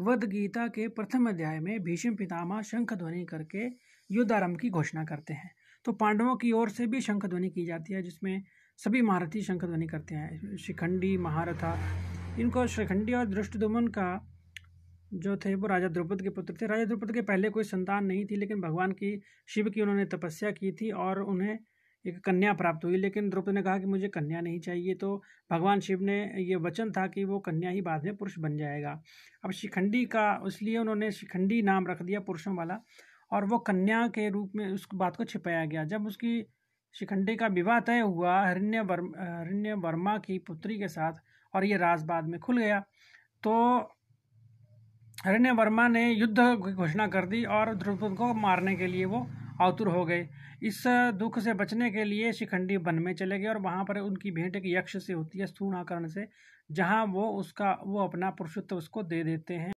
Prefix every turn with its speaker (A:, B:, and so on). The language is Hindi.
A: भगवद गीता के प्रथम अध्याय में भीष्म पितामह शंख ध्वनि करके युद्ध आरंभ की घोषणा करते हैं तो पांडवों की ओर से भी शंख ध्वनि की जाती है जिसमें सभी महारथी शंख ध्वनि करते हैं शिखंडी महारथा इनको शिखंडी और दृष्टदुमन का जो थे वो राजा द्रुपद के पुत्र थे राजा द्रौपदी के पहले कोई संतान नहीं थी लेकिन भगवान की शिव की उन्होंने तपस्या की थी और उन्हें एक कन्या प्राप्त हुई लेकिन द्रौपदी ने कहा कि मुझे कन्या नहीं चाहिए तो भगवान शिव ने ये वचन था कि वो कन्या ही बाद में पुरुष बन जाएगा अब शिखंडी का इसलिए उन्होंने शिखंडी नाम रख दिया पुरुषों वाला और वो कन्या के रूप में उस बात को छिपाया गया जब उसकी शिखंडी का विवाह तय हुआ हिरण्य वर्मा हिरण्य वर्मा की पुत्री के साथ और ये राज बाद में खुल गया तो हिरण्य वर्मा ने युद्ध की घोषणा कर दी और द्रुपद को मारने के लिए वो आतुर हो गए इस दुख से बचने के लिए शिखंडी वन में चले गए और वहाँ पर उनकी भेंट एक यक्ष से होती है स्थूणाकरण से जहाँ वो उसका वो अपना पुरुषत्व उसको दे देते हैं